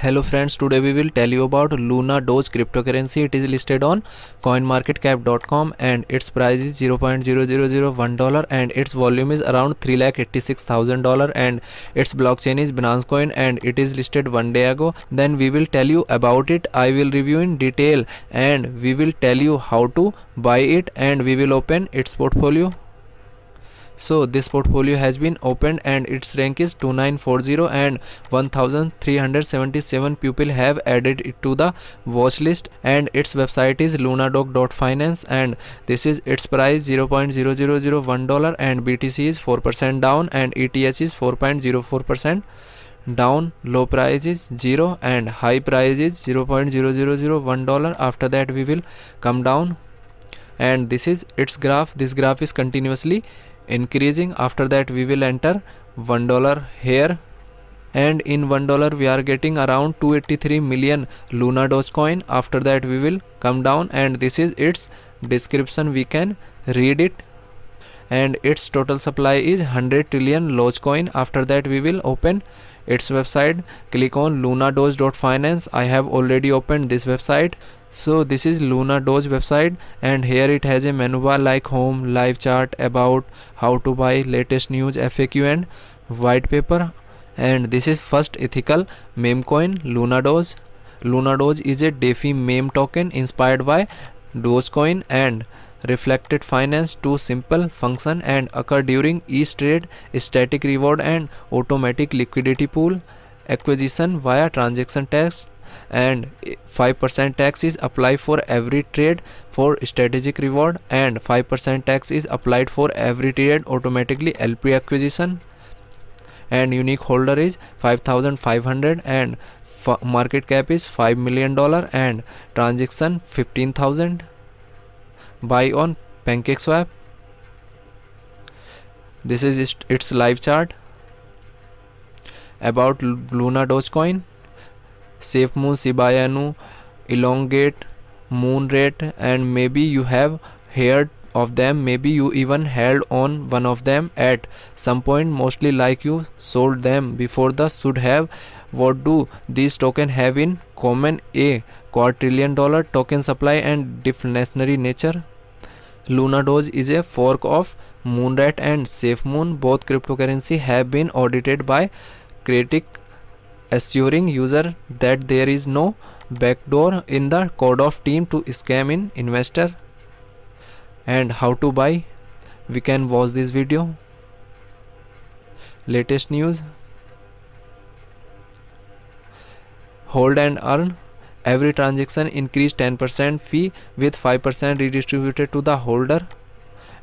hello friends today we will tell you about luna doge cryptocurrency it is listed on coinmarketcap.com and its price is 0.0001 dollar and its volume is around 3 lakh 86 thousand dollar and its blockchain is binance coin and it is listed one day ago then we will tell you about it i will review in detail and we will tell you how to buy it and we will open its portfolio so this portfolio has been opened and its rank is 2940 and 1377 people have added it to the watch list and its website is lunadoc.finance and this is its price 0.0001 dollar and BTC is 4% down and ETH is 4.04% down low price is 0 and high price is 0.0001 dollar after that we will come down and this is its graph this graph is continuously increasing after that we will enter one dollar here and in one dollar we are getting around 283 million luna dogecoin after that we will come down and this is its description we can read it and its total supply is 100 trillion dogecoin after that we will open its website click on lunadoge.finance i have already opened this website so this is Luna Doge website and here it has a menu bar like home, live chart, about, how to buy, latest news, FAQ and white paper and this is first ethical meme coin Luna Doge. Luna Doge is a DeFi meme token inspired by Dogecoin and reflected finance to simple function and occur during each trade static reward and automatic liquidity pool acquisition via transaction tax and 5% tax is applied for every trade for strategic reward and 5% tax is applied for every trade automatically LP acquisition and unique holder is 5500 and market cap is 5 million dollar and transaction 15000 buy on PancakeSwap this is its live chart about Luna Dogecoin SafeMoon Shiba Inu Elongate Moon Rate and maybe you have heard of them maybe you even held on one of them at some point mostly like you sold them before the should have what do these tokens have in common a quadrillion dollar token supply and deflationary nature Luna Doge is a fork of Moonrat and SafeMoon. Both cryptocurrency have been audited by Critic, assuring user that there is no backdoor in the code of team to scam in investor. And how to buy? We can watch this video. Latest news. hold and earn every transaction increase 10% fee with 5% redistributed to the holder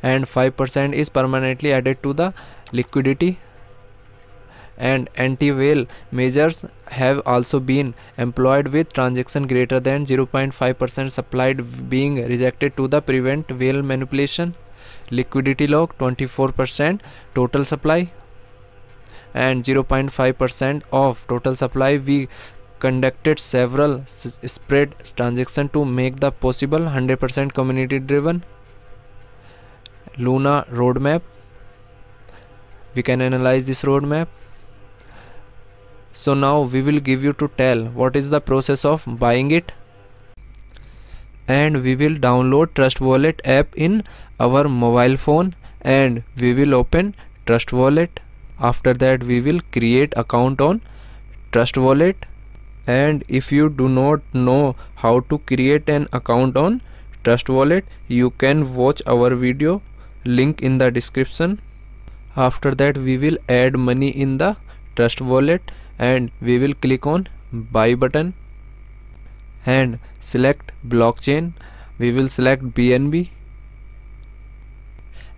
and 5% is permanently added to the liquidity and anti-whale measures have also been employed with transaction greater than 0.5% supplied being rejected to the prevent whale manipulation liquidity lock 24% total supply and 0.5% of total supply we conducted several spread transactions to make the possible 100% community driven Luna roadmap. We can analyze this roadmap. So now we will give you to tell what is the process of buying it and we will download trust wallet app in our mobile phone and we will open trust wallet after that we will create account on trust wallet and if you do not know how to create an account on trust wallet you can watch our video link in the description after that we will add money in the trust wallet and we will click on buy button and select blockchain we will select bnb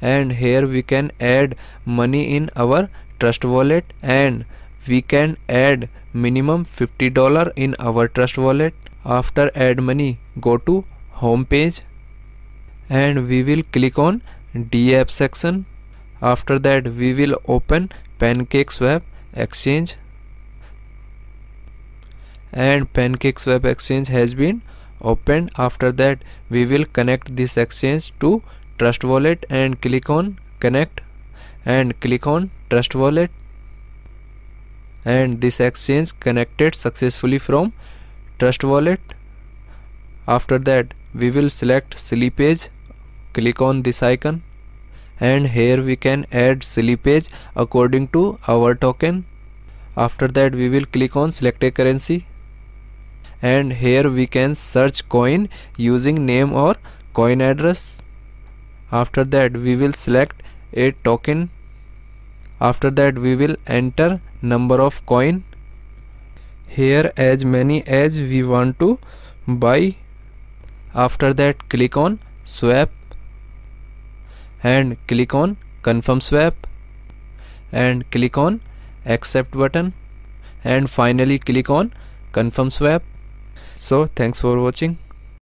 and here we can add money in our trust wallet and we can add minimum $50 in our trust wallet after add money go to home page and we will click on DApp section after that we will open PancakeSwap exchange and PancakeSwap exchange has been opened after that we will connect this exchange to trust wallet and click on connect and click on trust wallet and this exchange connected successfully from trust wallet after that we will select slippage click on this icon and here we can add slippage according to our token after that we will click on select a currency and here we can search coin using name or coin address after that we will select a token after that we will enter number of coin here as many as we want to buy after that click on swap and click on confirm swap and click on accept button and finally click on confirm swap so thanks for watching